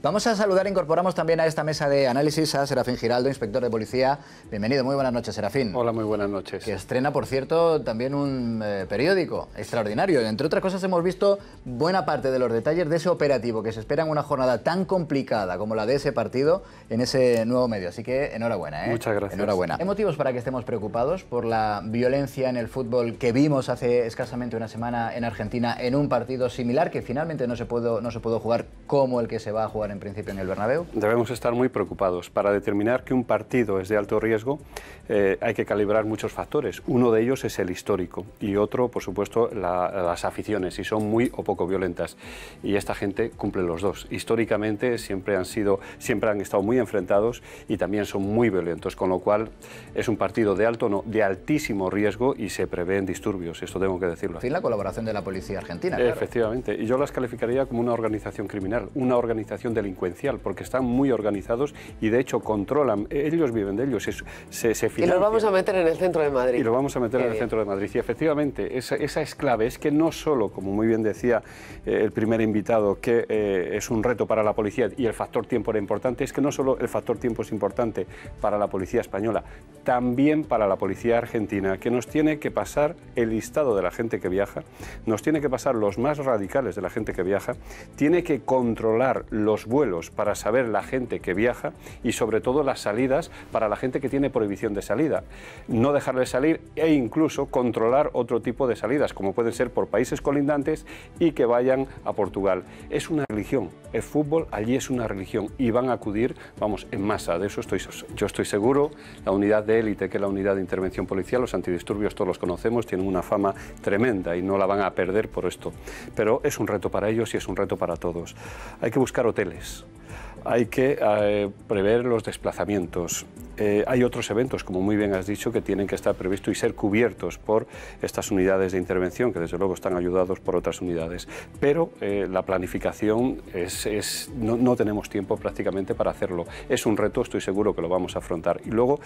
Vamos a saludar, incorporamos también a esta mesa de análisis a Serafín Giraldo, inspector de policía. Bienvenido, muy buenas noches, Serafín. Hola, muy buenas noches. Que estrena, por cierto, también un eh, periódico extraordinario. Entre otras cosas, hemos visto buena parte de los detalles de ese operativo que se espera en una jornada tan complicada como la de ese partido en ese nuevo medio. Así que enhorabuena, ¿eh? Muchas gracias. Enhorabuena. ¿Hay motivos para que estemos preocupados por la violencia en el fútbol que vimos hace escasamente una semana en Argentina en un partido similar que finalmente no se pudo, no se pudo jugar como el que se va a jugar en principio en el Bernabéu? Debemos estar muy preocupados. Para determinar que un partido es de alto riesgo eh, hay que calibrar muchos factores. Uno de ellos es el histórico y otro, por supuesto, las aficiones, si son muy o poco violentas. Y esta gente cumple los dos. Históricamente siempre han, sido, siempre han estado muy enfrentados y también son muy violentos, con lo cual es un partido de alto, no, de altísimo riesgo y se prevén disturbios, esto tengo que decirlo. Sin la colaboración de la policía argentina. Efectivamente, y yo las calificaría como una organización criminal una organización delincuencial, porque están muy organizados y de hecho controlan, ellos viven de ellos, se, Y los vamos a meter en el centro de Madrid. Y los vamos a meter en el centro de Madrid. Y efectivamente, esa, es clave, es que no solo, como muy bien decía eh, el primer invitado, que eh, es un reto para la policía y el factor tiempo era importante, es que no solo el factor tiempo es importante para la policía española, también para la policía argentina, que nos tiene que pasar el listado de la gente que viaja, nos tiene que pasar los más radicales de la gente que viaja, tiene que controlar los vuelos para saber la gente que viaja y sobre todo las salidas para la gente que tiene prohibición de salida, no dejarle salir e incluso controlar otro tipo de salidas, como pueden ser por países colindantes y que vayan a Portugal. Es una religión, el fútbol allí es una religión y van a acudir, vamos, en masa, de eso estoy, yo estoy seguro, la unidad de élite que la unidad de intervención policial, los antidisturbios todos los conocemos, tienen una fama tremenda y no la van a perder por esto. Pero es un reto para ellos y es un reto para todos. Hay que buscar hoteles, hay que eh, prever los desplazamientos, eh, hay otros eventos, como muy bien has dicho, que tienen que estar previstos y ser cubiertos por estas unidades de intervención, que desde luego están ayudados por otras unidades. Pero eh, la planificación es, no, tenemos tiempo prácticamente para hacerlo. Es un reto, estoy seguro que lo vamos a afrontar. Y luego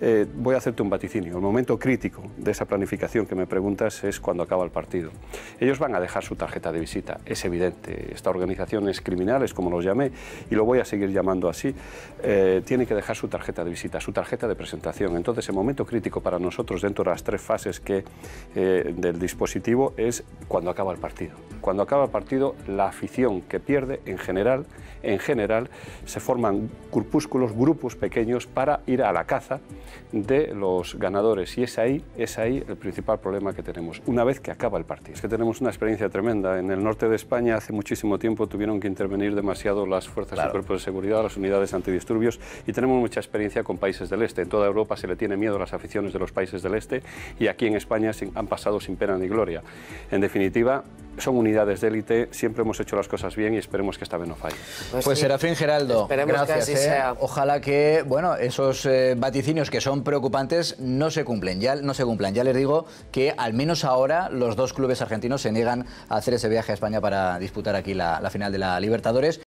eh, voy a hacerte un vaticinio. El momento crítico de esa planificación que me preguntas es cuando acaba el partido. Ellos van a dejar su tarjeta de visita, es evidente. Esta organización es criminal, es como los llamé, y lo voy a seguir llamando así. tiene que dejar su tarjeta de visita su tarjeta de presentación. Entonces, el momento crítico para nosotros dentro de las tres fases que, eh, del dispositivo es cuando acaba el partido. Cuando acaba el partido, la afición que pierde, en general, en general, se forman corpúsculos, grupos pequeños para ir a la caza de los ganadores. Y es ahí, es ahí el principal problema que tenemos, una vez que acaba el partido. Es que tenemos una experiencia tremenda. En el norte de España, hace muchísimo tiempo, tuvieron que intervenir demasiado las fuerzas y de seguridad, las unidades antidisturbios, y tenemos mucha experiencia con países países del este. En toda Europa se le tiene miedo a las aficiones de los países del este y aquí en España han pasado sin pena ni gloria. En definitiva, son unidades de élite, siempre hemos hecho las cosas bien y esperemos que esta vez no falle. Pues, pues Serafín Geraldo, gracias. ¿eh? Ojalá que bueno, esos eh, vaticinios que son preocupantes no se cumplen, ya no se cumplan. Ya les digo que al menos ahora los dos clubes argentinos se niegan a hacer ese viaje a España para disputar aquí la, la final de la Libertadores.